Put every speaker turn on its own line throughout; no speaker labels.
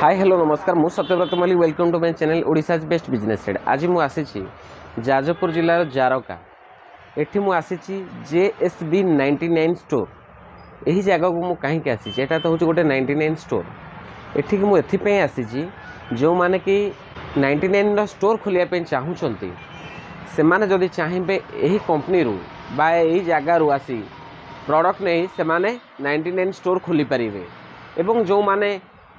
High hello ନମସ୍କାର ମୁଁ Satyabrata Mallik welcome to my channel Odisha's best business ରେଡ଼୍ ଆଜି ମୁଁ ଆସିଛି ଯାଜପୁର ଜିଲ୍ଲାର ଜାରକା ଏଠି ମୁଁ ଆସିଛି J S B ninety nine store ଏହି ଜାଗାକୁ ମୁଁ କାହିଁକି ଆସିଛି ଏଇଟା ତ ହେଉଛି ଗୋଟେ ନାଇଣ୍ଟି ନାଇନ୍ ଷ୍ଟୋର୍ ଏଠିକି ମୁଁ ଏଥିପାଇଁ ଆସିଛି ଯେଉଁମାନେ କି ନାଇଣ୍ଟି ନାଇନ୍ର ଷ୍ଟୋର୍ ଖୋଲିବା ପାଇଁ ଚାହୁଁଛନ୍ତି ସେମାନେ ଯଦି ଚାହିଁବେ ଏହି କମ୍ପାନୀରୁ ବା ଏହି ଜାଗାରୁ ଆସି ପ୍ରଡ଼କ୍ଟ ନେଇ ସେମାନେ ନାଇଣ୍ଟି ନାଇନ୍ ଷ୍ଟୋର୍ ଖୋଲିପାରିବେ ଏବଂ ଯେଉଁମାନେ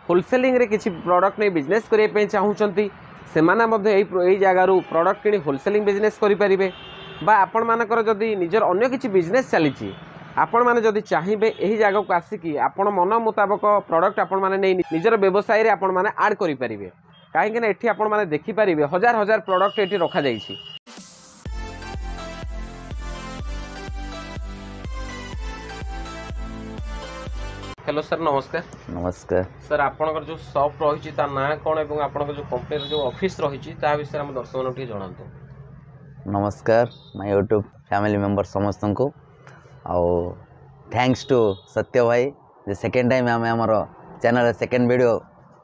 ହୋଲସେଲିଂରେ କିଛି ପ୍ରଡ଼କ୍ଟ ନେଇ ବିଜନେସ୍ କରିବା ପାଇଁ ଚାହୁଁଛନ୍ତି ସେମାନେ ମଧ୍ୟ ଏଇ ଏଇ ଜାଗାରୁ ପ୍ରଡ଼କ୍ଟ କିଣି ହୋଲସେଲିଂ ବିଜନେସ୍ କରିପାରିବେ ବା ଆପଣମାନଙ୍କର ଯଦି ନିଜର ଅନ୍ୟ କିଛି ବିଜନେସ୍ ଚାଲିଛି ଆପଣମାନେ ଯଦି ଚାହିଁବେ ଏହି ଜାଗାକୁ ଆସିକି ଆପଣ ମନ ମୁତାବକ ପ୍ରଡ଼କ୍ଟ ଆପଣମାନେ ନେଇ ନିଜର ବ୍ୟବସାୟରେ ଆପଣମାନେ ଆଡ଼୍ କରିପାରିବେ କାହିଁକିନା ଏଠି ଆପଣମାନେ ଦେଖିପାରିବେ ହଜାର ହଜାର ପ୍ରଡ଼କ୍ଟ ଏଠି ରଖାଯାଇଛି हेलो सर नमस्कार नमस्कार सर आप जो सप रही ना कौन और आप कंपनी जो अफिस् रही विषय में दर्शक मैं
नमस्कार मैं यूट्यूब फैमिली मेम्बर समस्त को आओ थैंक्स टू सत्य भाई जे सेकेंड टाइम आम आम चेल सेकेंड भिड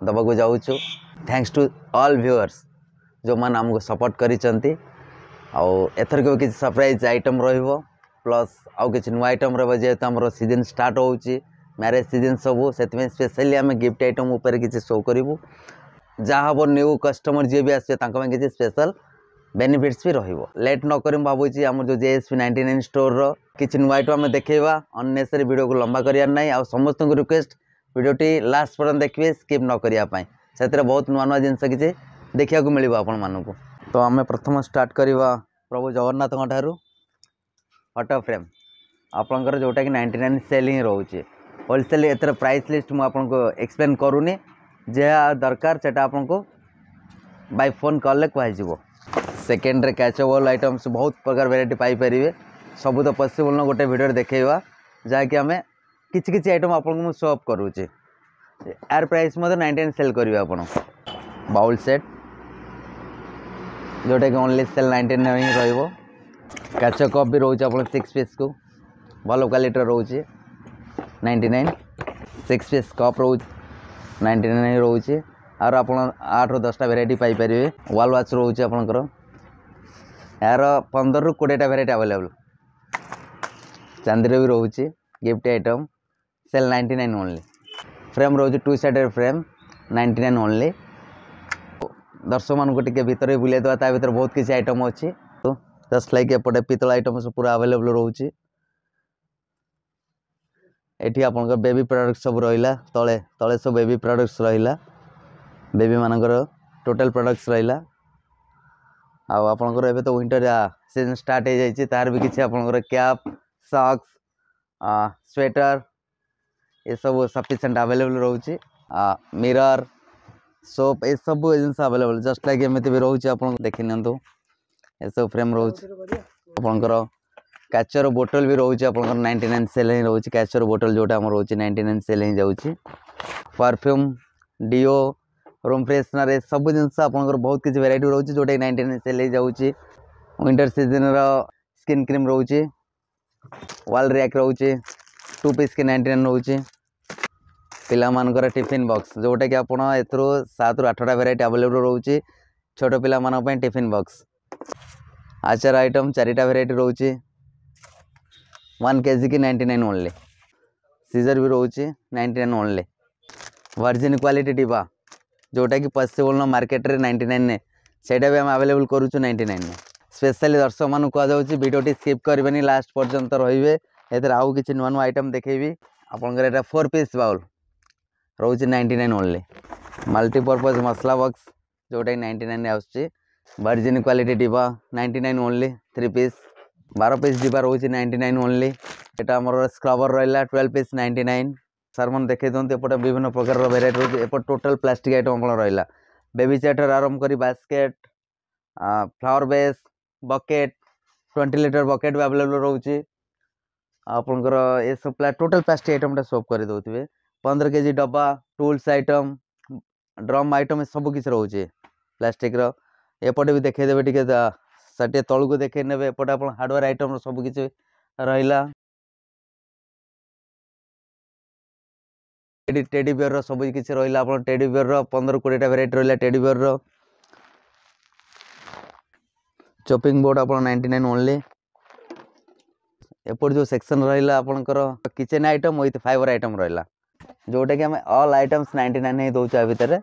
देवाक जाऊ थैंक्स टू अल भ्यूअर्स जो मैंने आमको सपोर्ट करथरक किसी सरप्राइज आइटम र्लस आज किसी नू आइटम रेहतु आम सीजन स्टार्ट हो म्यारेज सीजन सबू से स्पेशली आम गिफ्ट आइटम उपर किसी शो करूँ जहाँ हम न्यू कस्टमर जी भी आसपे कि स्पेशल बेनिफिट्स भी रेट नक भावी आम जो J S P ninety nine store रिच्छी न्यू आइटम आम देखा अन्नेसरी भिड को लंबा करें ना आ समस्त रिक्वेस्ट भिडटी लास्ट पर्यटन देखिए स्कीप न करवाई से बहुत नुआ नुआ जिन कि देखा मिले आपण तो आम प्रथम स्टार्ट करवा प्रभु जगन्नाथ ठार्टो फ्रेम आपणकर जोटा कि नाइंटी नाइन सेलिंग रोचे होलसेल एथर प्राइस लिस्ट मुझे एक्सप्लेन करूनी जहा दरकार से बै फोन कले कह सेकेंड्रे कैचेबल आइटम्स बहुत प्रकार भेरिटी पाइपर सब तो पसबल न गोटे भिडियो देखेवा जहाँकि आम कि आइटम आपन को आपोअप करुचे यार प्राइस नाइंटेन सेल करेंगे आप बाउल सेट जोटा कि ओनली सेल नाइंटेन रोच कप भी रोचे आप सिक्स पीस को भल क्वाटर रोचे ninety nine six piece cup ରହୁଛି ନାଇଣ୍ଟି ନାଇନ୍ ରହୁଛି ଆର ଆପଣ ଆଠରୁ ଦଶଟା ଭେରାଇଟି ପାଇପାରିବେ ୱାଲ୍ ୱାଚ୍ ରହୁଛି ଆପଣଙ୍କର ଏହାର ପନ୍ଦରରୁ କୋଡ଼ିଏଟା ଭେରାଇଟି ଆଭେଲେବୁଲ୍ ଚାନ୍ଦିର ବି ରହୁଛି gift item sale ninety nine only frame ରହୁଛି two sided frame ninety nine only ଦର୍ଶକମାନଙ୍କୁ ଟିକେ ଭିତରେ ବୁଲେଇଦେବା ତା ଭିତରେ ବହୁତ କିଛି ଆଇଟମ୍ ଅଛି ଜଷ୍ଟ ଲାଇକ୍ ଏପଟେ ପିତ୍ତଳ ଆଇଟମ୍ ସବୁ ପୁରା ଆଭେଲେବୁଲ୍ ରହୁଛି ଏଠି ଆପଣଙ୍କର ବେବି ପ୍ରଡ଼କ୍ଟ ସବୁ ରହିଲା ତଳେ ତଳେ ସବୁ ବେବି ପ୍ରଡ଼କ୍ଟସ୍ ରହିଲା ବେବିମାନଙ୍କର ଟୋଟାଲ୍ ପ୍ରଡ଼କ୍ଟସ୍ ରହିଲା ଆଉ ଆପଣଙ୍କର ଏବେ ତ ୱିଣ୍ଟର ସିଜନ୍ ଷ୍ଟାର୍ଟ ହେଇଯାଇଛି ତାର ବି କିଛି ଆପଣଙ୍କର କ୍ୟାପ୍ ସକ୍ସ ସ୍ୱେଟର୍ ଏସବୁ ସଫିସିଏଣ୍ଟ ଆଭେଲେବଲ୍ ରହୁଛି ମିରର୍ ସୋପ୍ ଏସବୁ ଜିନିଷ ଆଭେଲେବଲ୍ ଜଷ୍ଟ ଲାଇକ୍ ଏମିତି ବି ରହୁଛି ଆପଣ ଦେଖିନିଅନ୍ତୁ ଏସବୁ ଫ୍ରେମ୍ ରହୁଛି ଆପଣଙ୍କର कैचर बोटल भी रोचे आप नाइंटी नाइन सेल ही रोचे कैचर बोटल जो रोच नाइंटी नाइन सेल ही जाफ्यूम डीओ रूम फ्रेशनर सब जिन जिनस बहुत किसी भेर रोचे जो नाइंटी नाइन सेल ही जाटर सीजन रकीन क्रीम रोचे व्वाल रैक रोच टू पीस के नाइंटी नाइन रोचे पिलाफिन बक्स जोटा कि आपरू सात रु आठटा भेर आवेलेबल रोचे छोट पिला टीफिन बक्स आचार आइटम चारिटा भेर रोचे वन जी की नाइंटी नाइन ओनली सीजर भी रोचे ninety nine only virgin quality डिबा जोटा कि पसिबल न मार्केट रे नाइन ने आम भी हम अवेलेबल करूछु स्पेशली दर्शक मान को भिडियो वीडियो टी स्किप करबेनी लास्ट पर्यंत है ये आउ किसी नुआ नू आइटम देखैबी आपनकर फोर पीस बाउल रोच ninety nine only multipurpose masala बक्स जोटा कि नाइंटी नाइन वर्जिन क्वालिटी डिबा नाइन ओनली थ्री पीस ବାର ପିସ୍ ଯିବା ରହୁଛି ନାଇଣ୍ଟି ନାଇନ୍ ଓନ୍ଲି এটা আমার স্ক্রাবর রহিলা twelve piece ninety nine sir ମାନେ ଦେଖାଇ ଦିଅନ୍ତୁ ଏପଟେ ବିଭିନ୍ନ ପ୍ରକାରର ଭେରାଇଟି ରହୁଛି ଏପଟ ଟୋଟାଲ୍ ପ୍ଲାଷ୍ଟିକ୍ ଆଇଟମ୍ ଆପଣ ରହିଲା ବେବି ଚେୟାର୍ଠାରୁ ଆରମ୍ଭ କରି basket flower vase bucket twenty litre bucket ବି ଆଭେଲେବୁଲ୍ ରହୁଛି ଆପଣଙ୍କର ଏସବୁ ଟୋଟାଲ୍ ପ୍ଲାଷ୍ଟିକ୍ ଆଇଟମ୍ଟା ସୋପ୍ କରିଦେଉଥିବେ ପନ୍ଦର କେଜି ଡବା ଟୁଲ୍ସ ଆଇଟମ୍ ଡ୍ରମ୍ ଆଇଟମ୍ ସବୁ କିଛି ରହୁଛି ପ୍ଲାଷ୍ଟିକ୍ର ଏପଟେ ବି ଦେଖାଇଦେବେ ଟିକେ सटे तल को देखे ने हार्डवेर आइटम सबकि रहा टेडी बिअर सब किसी रहा आप टेडी बिअर रंदर कोड़ेटा भेर रहा टेडी रपिंग बोर्ड आप नाइंटी नाइन ओनली एपट जो सेक्शन रहा आप किचेन आइटम वही फाइबर आइटम रहा जोटा कि आम अल आइटम्स नाइंटी नाइन ही दौर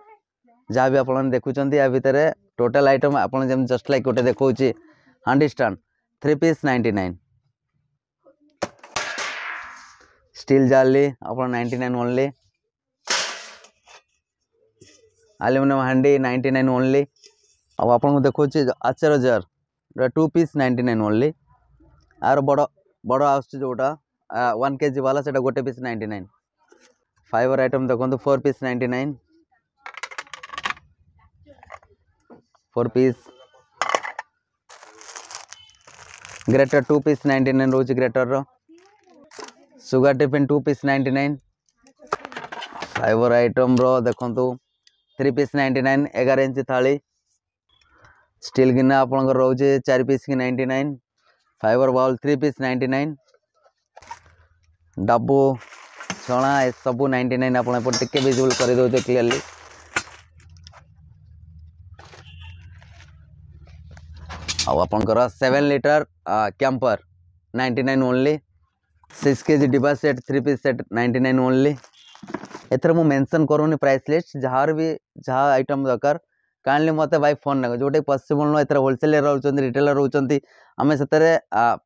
जहाँ भी आप देखुंत या भितर ଟୋଟାଲ୍ ଆଇଟମ୍ ଆପଣ ଯେମିତି ଜଷ୍ଟ ଲାଇକ୍ ଗୋଟେ ଦେଖାଉଛି ହାଣ୍ଡି stand three piece ninety nine steel ଜାଲି ଆପଣ ନାଇଣ୍ଟି ନାଇନ୍ ଓନ୍ଲି ଆଲୁମିନିୟମ୍ ହାଣ୍ଡି ନାଇଣ୍ଟି ନାଇନ୍ ଓନ୍ଲି ଆଉ ଆପଣଙ୍କୁ ଦେଖାଉଛି ଆଚାର ଜାର ଯେଉଁଟା two piece ninety nine only ଆର ବଡ଼ ବଡ଼ ଆସୁଛି ଯେଉଁଟା ୱାନ୍ କେ ଜି ବାଲା ସେଇଟା ଗୋଟେ piece ninety nine fibre item ଦେଖନ୍ତୁ four piece ninety nine four piece grater two piece ninety nine रोज grater sugar tiffin two piece ninety nine fibre item रो थ्री पीस नाइंटी नाइन एगार inch थाली steel गिना आप रोचे चार पीस की ninety nine fibre bowl three piece ninety nine डबू छणा सबू सब नाइन आप टिके भिजुअल करदे क्लीयरली ଆଉ ଆପଣଙ୍କର seven litre camper ninety nine only six KG ଡିବା set three piece set ninety nine only ଏଥିରେ ମୁଁ ମେନସନ୍ କରୁନି ପ୍ରାଇସ୍ ଲିଷ୍ଟ ଯାହାର ବି ଯାହା ଆଇଟମ୍ ଦରକାର କାଇଣ୍ଡଲି ମୋତେ ଭାଇ ଫୋନ୍ ନେବ ଯେଉଁଟାକି ପସିବଲ୍ ନୁହଁ ଏଥିରେ ହୋଲସେଲର୍ ରହୁଛନ୍ତି ରିଟେଲର୍ ରହୁଛନ୍ତି ଆମେ ସେଥିରେ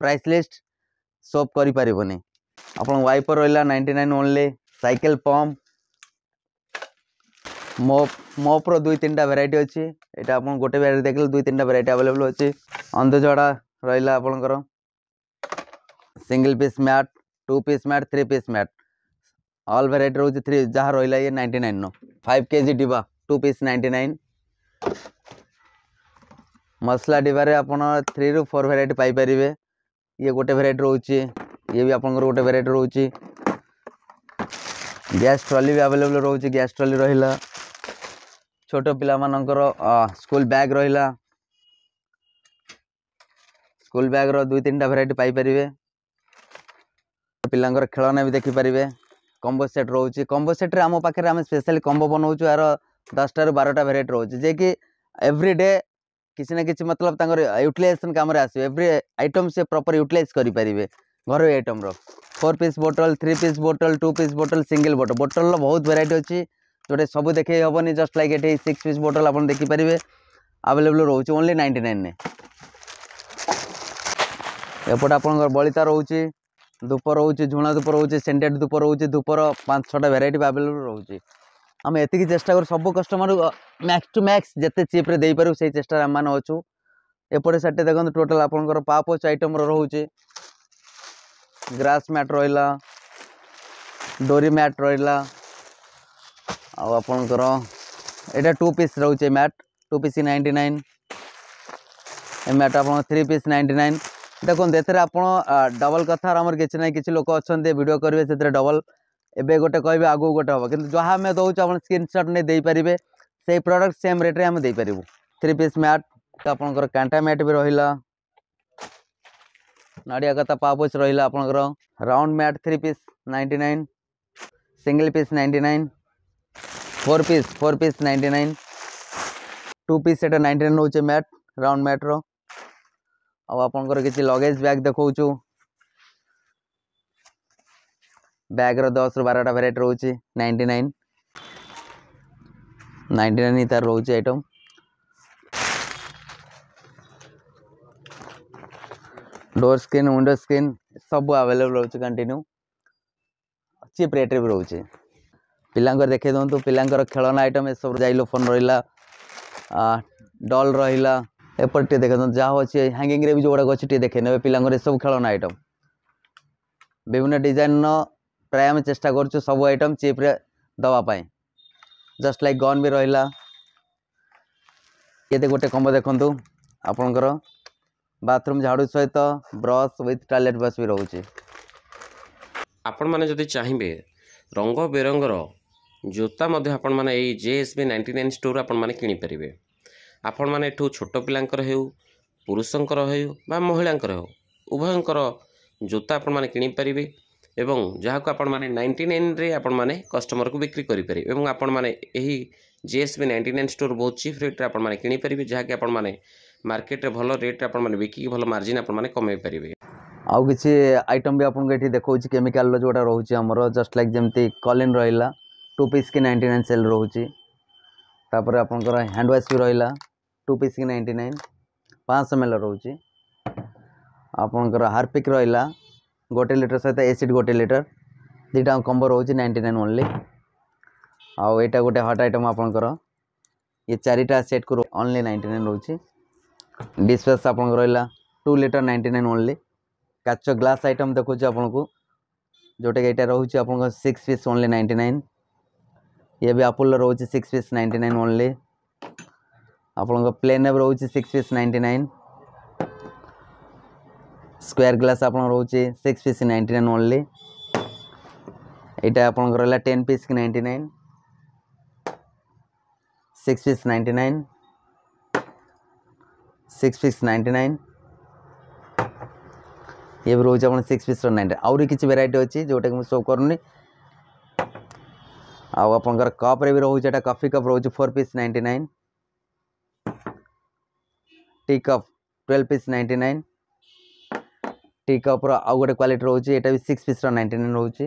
ପ୍ରାଇସ୍ ଲିଷ୍ଟ ସୋପ୍ କରିପାରିବୁନି ଆପଣଙ୍କ ୱାଇପର୍ ରହିଲା ninety nine only cycle pump मो मोप्र दुई तीन टा भेरटी अच्छी ये आप गोटे भेर देख लु तीन टा भेरटी आवेलेबल अच्छी अंधजड़ा रहा आपणकर single piece mat two piece mat three piece mat अल् भेर रोज थ्री जहाँ रही है ये नाइंटी नाइन रो फाइव के जी डिबा two piece ninety nine masala डिबारे आप थ्री रू फोर भेर पाइपर ये गोटे भेर रोच ये भी आपंकर गोटे भेर रोच गैस ट्रली भी आवेलेबल रोच गैस ट्रली रहा छोट पा स्कूल बैग रहा स्कूल बैग रुई तीन टा भेर पाइपर पिलांर खेलना भी देखिपर कम्बो सेट रोच कम्बो सेट्रे आम पाखे आम स्पेशल कम्बो बनाऊ यार दस टू बारटा भेर रोच जे कि एव्रीडे किसी ना कि मतलब तर यूटिलइेसन कम एव्री आइटम से प्रपर यूटिलइज करेंगे घर आइटम्र four piece bottle three piece bottle two piece bottle single bottle bottle बहुत भेर अच्छी ଯେଉଁଟା ସବୁ ଦେଖେଇ ହେବନି ଜଷ୍ଟ ଲାଇକ୍ ଏଠି ସିକ୍ସ ପିସ୍ ବୋଟଲ୍ ଆପଣ ଦେଖିପାରିବେ ଆଭେଲେବୁଲ୍ ରହୁଛି ଓନ୍ଲି ନାଇଣ୍ଟି ନାଇନ୍ରେ ଏପଟେ ଆପଣଙ୍କର ବଳିତା ରହୁଛି ଧୂପ ରହୁଛି ଝୁଣା ଧୂପ ରହୁଛି ସେଣ୍ଟେଡ଼ ଧୂପ ରହୁଛି ଧୂପର ପାଞ୍ଚ ଛଅଟା ଭେରାଇଟି ଆଭେଲେବୁଲ୍ ରହୁଛି ଆମେ ଏତିକି ଚେଷ୍ଟା କରୁ ସବୁ କଷ୍ଟମରକୁ ମ୍ୟାକ୍ସ ଟୁ ମ୍ୟାକ୍ସ ଯେତେ ଚିପ୍ରେ ଦେଇପାରିବୁ ସେଇ ଚେଷ୍ଟାରେ ଆମମାନେ ଅଛୁ ଏପଟେ ସେଠି ଦେଖନ୍ତୁ ଟୋଟାଲ୍ ଆପଣଙ୍କର ପାପୋଚ୍ ଆଇଟମ୍ର ରହୁଛି ଗ୍ରାସ୍ ମ୍ୟାଟ୍ ରହିଲା ଡୋରି ମ୍ୟାଟ୍ ରହିଲା आपणकर टू पीस रोचे mat two piece ninety nine mat आप थ्री पीस नाइंटी नाइन देखते आप डबल कथार आम कि ना कि लोक अच्छे भिड करेंगे से डबल एवं गोटे कह आग गोटे हम कि जहाँ आम दौ आप नहीं नहींपरेंगे से प्रडक्ट सेम रेट आम देपरू थ्री पीस मैट तो आप कैंटा मैट भी रहा नड़िया कथा पापोच रहा आपण round mat three piece ninety nine single piece ninety nine four piece four piece ninety nine two piece सेटा नाइंटी नाइन रोचे मैट राउंड मैट रोर कि लगेज बैग देखा बैग दस रु बारा भेर रोचे नाइंटी नाइन नाइंटी नाइन ही रोचे item door screen window screen सब आवेलेबल रोचे कंटिन्यू चिप रेट रोचे ପିଲାଙ୍କର ଦେଖେଇ ଦିଅନ୍ତୁ ପିଲାଙ୍କର ଖେଳନା ଆଇଟମ୍ ଏସବୁ ଫୋନ୍ ରହିଲା ଡଲ୍ ରହିଲା ଏପଟେ ଟିକେ ଦେଖାଇ ଦିଅନ୍ତୁ ଯାହା ଅଛି ହ୍ୟାଙ୍ଗିଙ୍ଗରେ ବି ଯେଉଁଗୁଡ଼ାକ ଅଛି ଟିକେ ଦେଖେଇ ନେବେ ପିଲାଙ୍କର ଏସବୁ ଖେଳନା ଆଇଟମ୍ ବିଭିନ୍ନ ଡିଜାଇନ୍ର ପ୍ରାୟ ଆମେ ଚେଷ୍ଟା କରୁଛୁ ସବୁ ଆଇଟମ୍ ଚିପ୍ରେ ଦେବା ପାଇଁ ଜଷ୍ଟ ଲାଇକ୍ ଗନ୍ ବି ରହିଲା ଏତେ ଗୋଟେ କମ୍ବ ଦେଖନ୍ତୁ ଆପଣଙ୍କର ବାଥରୁମ୍ ଝାଡ଼ୁ ସହିତ ବ୍ରସ୍ ୱିଥ୍ ଟଏଲେଟ୍ ବ୍ରସ୍ ବି ରହୁଛି
ଆପଣମାନେ ଯଦି ଚାହିଁବେ ରଙ୍ଗ ବେରଙ୍ଗର ଜୋତା ମଧ୍ୟ ଆପଣମାନେ ଏଇ J S B ninety nine ଷ୍ଟୋର୍ରୁ ଆପଣମାନେ କିଣିପାରିବେ ଆପଣମାନେ ଏଠୁ ଛୋଟ ପିଲାଙ୍କର ହେଉ ପୁରୁଷଙ୍କର ହେଉ ବା ମହିଳାଙ୍କର ହେଉ ଉଭୟଙ୍କର ଜୋତା ଆପଣମାନେ କିଣିପାରିବେ ଏବଂ ଯାହାକୁ ଆପଣମାନେ ନାଇଣ୍ଟି ନାଇନ୍ରେ ଆପଣମାନେ କଷ୍ଟମରକୁ ବିକ୍ରି କରିପାରିବେ ଏବଂ ଆପଣମାନେ ଏହି J S B ninety nine store ବହୁତ ଚିପ୍ ରେଟ୍ରେ ଆପଣମାନେ କିଣିପାରିବେ ଯାହାକି ଆପଣମାନେ ମାର୍କେଟରେ ଭଲ ରେଟ୍ରେ ଆପଣମାନେ ବିକିକି ଭଲ ମାର୍ଜିନ୍ ଆପଣମାନେ କମାଇ ପାରିବେ
ଆଉ କିଛି ଆଇଟମ୍ ବି ଆପଣଙ୍କୁ ଏଠି ଦେଖାଉଛି କେମିକାଲ୍ର ଯେଉଁଟା ରହୁଛି ଆମର ଜଷ୍ଟ ଲାଇକ୍ ଯେମିତି କଲିନ୍ ରହିଲା टू पीस की नाइंटी नाइन सेल रोचे आप हैंड वाश भी रहा टू पीस की नाइंटी नाइन पाँच एम एल रोच आपणकर हार्पिक रहा गोटे लिटर सहित एसीड गोटे लिटर दुटा कम्ब रो नाइंटी नाइन ओनली आईटा गोटे हट आइटम आपंकर ये चारिटा सेट को ओनली नाइंटी नाइन रोचे डिशवाश आप रहा two litre ninety nine only काच ग्लास आइटम देखुचे आपको जोटा कि यहाँ रोचे आप six piece only ninety nine ये भी आपोलो रोज six piece ninety nine only आप प्लेन का रोच six piece ninety nine square glass आप रोच six piece ninety nine only यहाँ आप टेन पीस की ninety nine six piece ninety nine six piece ninety nine ये भी रोज आप सिक्स पीस नाइंटी आउरी किसी भेर अच्छे जोटा कि मुझे शो करूनी ଆଉ कप्रे भी ବି कफी कप କଫି କପ୍ ରହୁଛି four piece tea cup twelve piece ninety nine tea कप्र आउ गोटे क्वाटी रोचे ये भी सिक्स पीस नाइंटी नाइन रोचे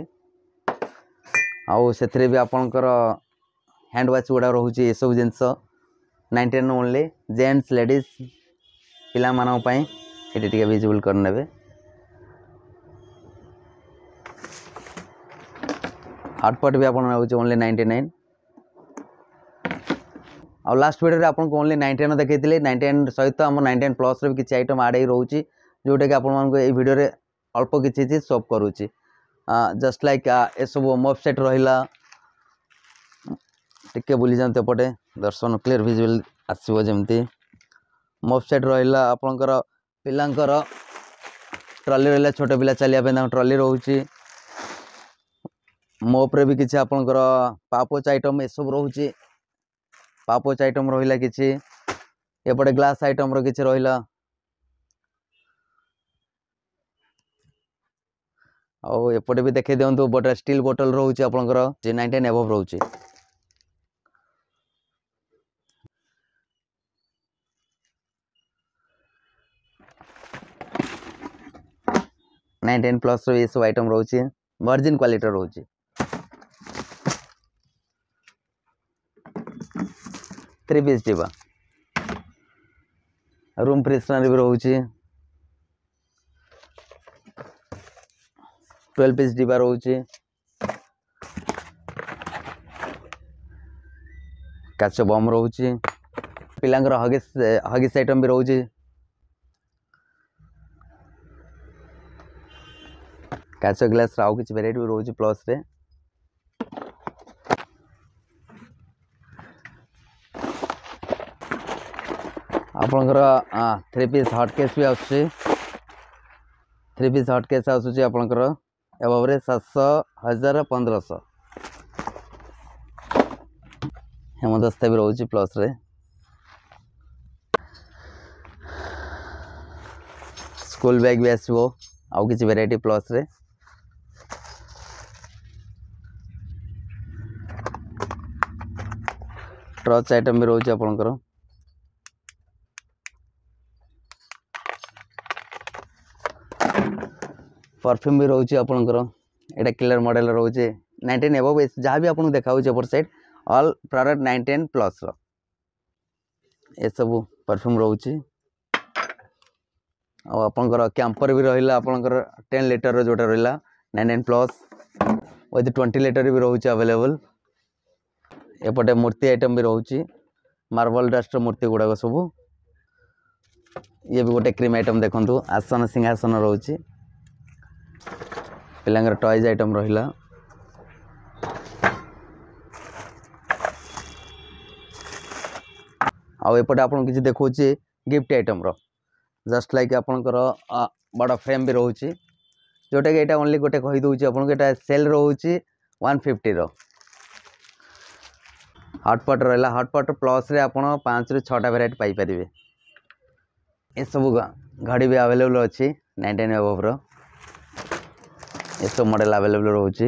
आउ से भी आपणकर हैंड वाश गुड़ा रोज ये सब जिन ninety nine only gents ladies पाई ये टी भिजिबल हार्ड पार्ट भी आपको ओनली नाइंटी नाइन आउ लास्ट भिडियो आपको ओनली नाइंटी नाइन देखते नाइंटी नाइन सहित आम नाइंटी नाइन प्लस भी किसी आइटम आड रोचे जोटा कि आपको भिडियो अल्प किसी सप करुच्ची जस्ट लाइक ये सब वेबसाइट रहा टे बुली जाते एपटे दर्शन क्लीयर भिजुआल आसो जमी वेबसाइट रहा आपणकर ପିଲାଙ୍କର ଟ୍ରଲି ରହିଲା ଛୋଟ ପିଲା ଚାଲିବା ପାଇଁ ତାଙ୍କ ଟ୍ରଲି ରହୁଛି ମୋ ଉପରେ ବି କିଛି ଆପଣଙ୍କର ପାପୋଚ୍ ଆଇଟମ୍ ଏସବୁ ରହୁଛି ପାପୋଚ୍ ଆଇଟମ୍ ରହିଲା କିଛି ଏପଟେ ଗ୍ଲାସ୍ ଆଇଟମ୍ର କିଛି ରହିଲା ଆଉ ଏପଟେ ବି ଦେଖେଇ ଦିଅନ୍ତୁ ବଟା ଷ୍ଟିଲ୍ ବୋଟଲ୍ ରହୁଛି ଆପଣଙ୍କର ଜି ନାଇଣ୍ଟିନ୍ ଏଭଭ୍ ରହୁଛି ନାଇଣ୍ଟିନ୍ ପ୍ଲସ୍ର ଏସବୁ ଆଇଟମ୍ ରହୁଛି ଭର୍ଜିନ୍ କ୍ୱାଲିଟିର ରହୁଛି थ्री पीस जीवा रूम फ्रेशनर भी रोच ट्वेल्व पीस डिबा रोच काच बम रोच पिला हगिस आइटम भी रोच काच ग्लास आउ किसी भेर भी रोच प्लस रे। आपण थ्री पीस हटकेस भी आस थ्री पीस हटकेस आसणकर भावे सात हजार पंद्रह हेमदस्त भी रोच प्लस रे स्कूल बैग भी आसो आउ किसी भेर प्लस रे ट्रच आइटम भी रोज आपणकर परफ्यूम भी रोचे आपंकर यहाँ किलर मडेल रोचे नाइंटेन एबव जहाँ भी आपको देखा एपर सैड अल प्रडक्ट नाइंटेन प्लस रसबू परफ्यूम रोच आपर क्यांपर भी रहा आपर टेन लिटर जोटा रहा nineteen plus with twenty litre भी रोचे आभेलेबल एपटे मूर्ति आइटम भी रोचे मार्बल डस्ट्र मूर्ति गुड़ाक सबू ये भी गोटे क्रीम आइटम देखु आसन सिंहासन रोचे ପିଲାଙ୍କର ଟଏଜ୍ ଆଇଟମ୍ ରହିଲା ଆଉ ଏପଟେ ଆପଣଙ୍କୁ କିଛି ଦେଖାଉଛି ଗିଫ୍ଟ ଆଇଟମ୍ର ଜଷ୍ଟ ଲାଇକ୍ ଆପଣଙ୍କର ବଡ଼ ଫ୍ରେମ୍ ବି ରହୁଛି ଯେଉଁଟାକି ଏଇଟା ଓନ୍ଲି ଗୋଟେ କହିଦେଉଛି ଆପଣଙ୍କୁ ଏଇଟା ସେଲ୍ ରହୁଛି ୱାନ୍ ଫିଫ୍ଟିର ହଟ୍ପଟ୍ ରହିଲା ହଟ୍ପଟ୍ ପ୍ଲସ୍ରେ ଆପଣ ପାଞ୍ଚରୁ ଛଅଟା ଭେରାଇଟି ପାଇପାରିବେ ଏସବୁ ଘଡ଼ି ବି ଆଭେଲେବୁଲ୍ ଅଛି ନାଇଣ୍ଟି ନାଇନ୍ ଏଭବ୍ର ଏସବୁ ମଡ଼େଲ୍ ଆଭେଲେବୁଲ୍ ରହୁଛି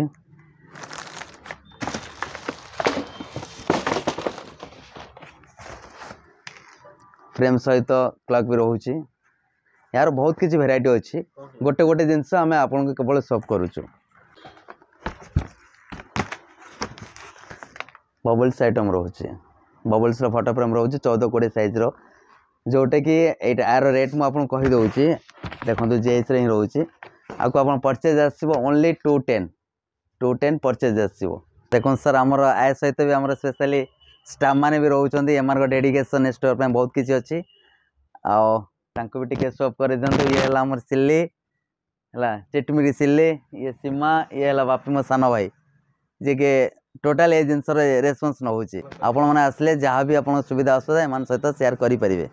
ଫ୍ରେମ୍ ସହିତ କ୍ଲକ୍ ବି ରହୁଛି ଏହାର ବହୁତ କିଛି ଭେରାଇଟି ଅଛି ଗୋଟେ ଗୋଟେ ଜିନିଷ ଆମେ ଆପଣଙ୍କୁ କେବଳ ସର୍ଭ କରୁଛୁ ବବଲ୍ସ ଆଇଟମ୍ ରହୁଛି ବବଲ୍ସର ଫଟୋ ଫ୍ରେମ୍ ରହୁଛି ଚଉଦ କୋଡ଼ିଏ ସାଇଜ୍ର ଯେଉଁଟାକି ଏଇଟା ଏହାର ରେଟ୍ ମୁଁ ଆପଣଙ୍କୁ କହିଦେଉଛି ଦେଖନ୍ତୁ ଜି ଏସ୍ରେ ହିଁ ରହୁଛି ଆକୁ ଆପଣ ପରଚେଜ୍ ଆସିବ only two ten two ten purchase ଆସିବ ଦେଖନ୍ତୁ ସାର୍ ଆମର ଆ ସହିତ ବି ଆମର ସ୍ପେଶାଲି ଷ୍ଟାଫ୍ ମାନେ ବି ରହୁଛନ୍ତି ଏମାନଙ୍କ ଡେଡିକେସନ୍ ଷ୍ଟୋର୍ ପାଇଁ ବହୁତ କିଛି ଅଛି ଆଉ ତାଙ୍କୁ ବି ଟିକେ ସପ୍ କରିଦିଅନ୍ତୁ ଇଏ ହେଲା ଆମର ସିଲି ହେଲା ଚିଟମିରି ସିଲି ଇଏ ସୀମା ଇଏ ହେଲା ବାପି ମୋ ସାନ ଭାଇ ଯିଏକି ଟୋଟାଲ୍ ଏ ଜିନିଷର ରେସ୍ପନ୍ସ ନେଉଛି ଆପଣମାନେ ଆସିଲେ ଯାହା ବି ଆପଣଙ୍କ ସୁବିଧା ଅସୁବିଧା ଏମାନଙ୍କ ସହିତ ସେୟାର କରିପାରିବେ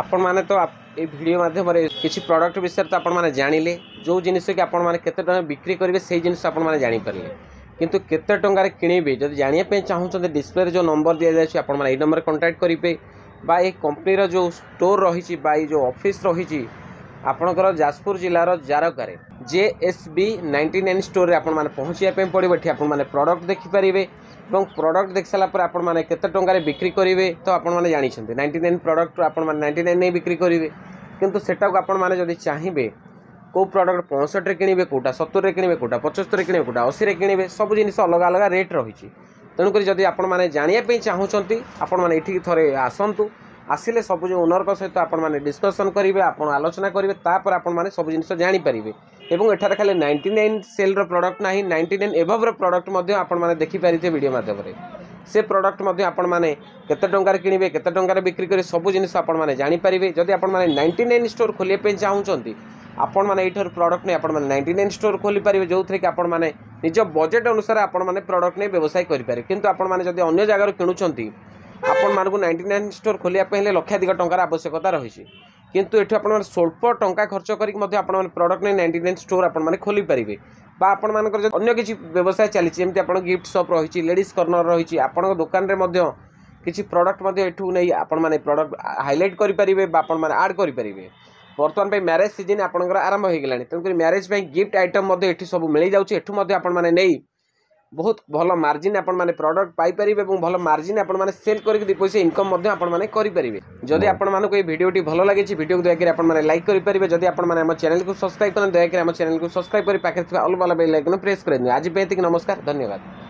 আপন মানে তো এই ভিডিও মাধ্যমে কিছু প্রডক্ট বিষয়ে তো আপনার জাঁলে যে জিনিসকে আপনার কত টাকা বিক্রি করবে সেই জিনিস আপনার জাঁপারে কিন্তু কত টাকার কিনবে যদি জাঁয়া চাহুমান ডিসপ্লে যে নম্বর দিয়ে যাচ্ছে আপনার এই নম্বরে কন্টাক্ট করবে বা এই কোম্পানির যে স্টোর রয়েছে বা এই যে অফিস রয়েছে আপনার যাজপুর জেলার জারকার J S B ninety nine স্টোরে আপনার পৌঁছে পড়বে এটি আপনার প্রডক্ট দেখিপারে এবং প্রডক্ট দেখি সারা পরে আপনার কত টাকার বিক্রি করবে তো আপনার জাঁচান নাইন্টি নাইন প্রডক্ট আপনার নাইন্টি নাইন নিয়ে বিক্রি করবে কিন্তু সেটা আপনার যদি চাহিবে কেউ প্রডক্ট পঁয়ষঠিরে কিণবে কোটা সতুরে কিণবে কোটা পঁচস্তরে কিণবে কোটা অশীরে কিণবে সবু জিনিস অলগা অলগা রেট রয়েছে তেমনি যদি আপনার জাঁয়া চাহুমান আপনার এটি থরে আসন্তু আসলে সবু যে ওনর সহ আপনার ডিসকসন করবে আপনার আলোচনা করবে তাপরে আপনার সবু জিনিস জাঁপারে এবং এঠার খালি নাইনটি নাইন সেল্র প্রডক্ট না নাইনটি নাইন এভভ্র প্রডক্ট আপনার দেখিপারিথে ভিডিও মাধ্যমে সে প্রডক্ট আপনার কত টাকার কিনবে কত টাকার বিক্রি করে সবু জিনিস আপনার জাঁপারে যদি আপনার নাইনটি নাইন স্টোর খোলিয়া চাহুমান আপনার এইটার প্রডক্ট নিয়ে আপনার নাইনটি নাইন স্টোর খোলিপারে যেথে কি আপনার নিজ বজেট অনুসারে আপনার প্রডক্ট নিয়ে ব্যবসায় করে পে কিন্তু আপনার যদি অন্য জায়গার কিণুচার আপনার নাইনটি নাইন স্টোর খোলিয়া হলে লক্ষাধিক টাকার আবশ্যকতা রয়েছে কিন্তু এটি আপনার স্বল্প টঙ্কা খরচ করি আপনার প্রডক্ট নিয়ে নাইনটি নাইন স্টোর আপনার খোলি খোলিপারে বা আপনার যদি অন্য কিছু ব্যবসায় চালছে যেমন আপনার গিফট সপ রয়েছে লেডিজ কর্ণর রয়েছে আপনার দোকানের মধ্যে কিছু প্রডক্ট মধ্যে এঠু নেই আপনার প্রডক্ট হাইলাইট করে পারিবে বা আপনার আড করে পারিবে বর্তমান পাই ম্যারেজ সিজন আপনার আরম্ভ হয়ে গেল তেমনি ম্যারেজ পাই গিফট আইটম এটি সব মিলে যাচ্ছে এটু আপনার নেই ବହୁତ ଭଲ ମାର୍ଜିନ୍ ଆପଣମାନେ ପ୍ରଡ଼କ୍ଟ ପାଇପାରିବେ ଏବଂ ଭଲ ମାର୍ଜିନ୍ ଆପଣମାନେ ସେଲ୍ କରିକି ଦୁଇ ପଇସା ଇନକମ୍ ମଧ୍ୟ ଆପଣମାନେ କରିପାରିବେ ଯଦି ଆପଣମାନଙ୍କୁ ଏହି ଭିଡ଼ିଓଟି ଭଲ ଲାଗିଛି ଭିଡ଼ିଓକୁ ଦୟାକରି ଆପଣମାନେ ଲାଇକ୍ କରିପାରିବେ ଯଦି ଆପଣମାନେ ଆମ ଚ୍ୟାନେଲକୁ ସବସ୍କ୍ରାଇବ୍ କରନ୍ତି ଦୟାକରି ଆମ ଚ୍ୟାନେଲକୁ ସବସ୍କ୍ରାଇବ୍ କରି ପାଖରେ ଥିବା ଅଲ୍ ବାଲା ବେଲ୍ ଆଇକନ୍ ପ୍ରେସ୍ କରିଦିଅନ୍ତୁ ଆଜି ପାଇଁ ଏତିକି ନମସ୍କାର ଧନ୍ୟବାଦ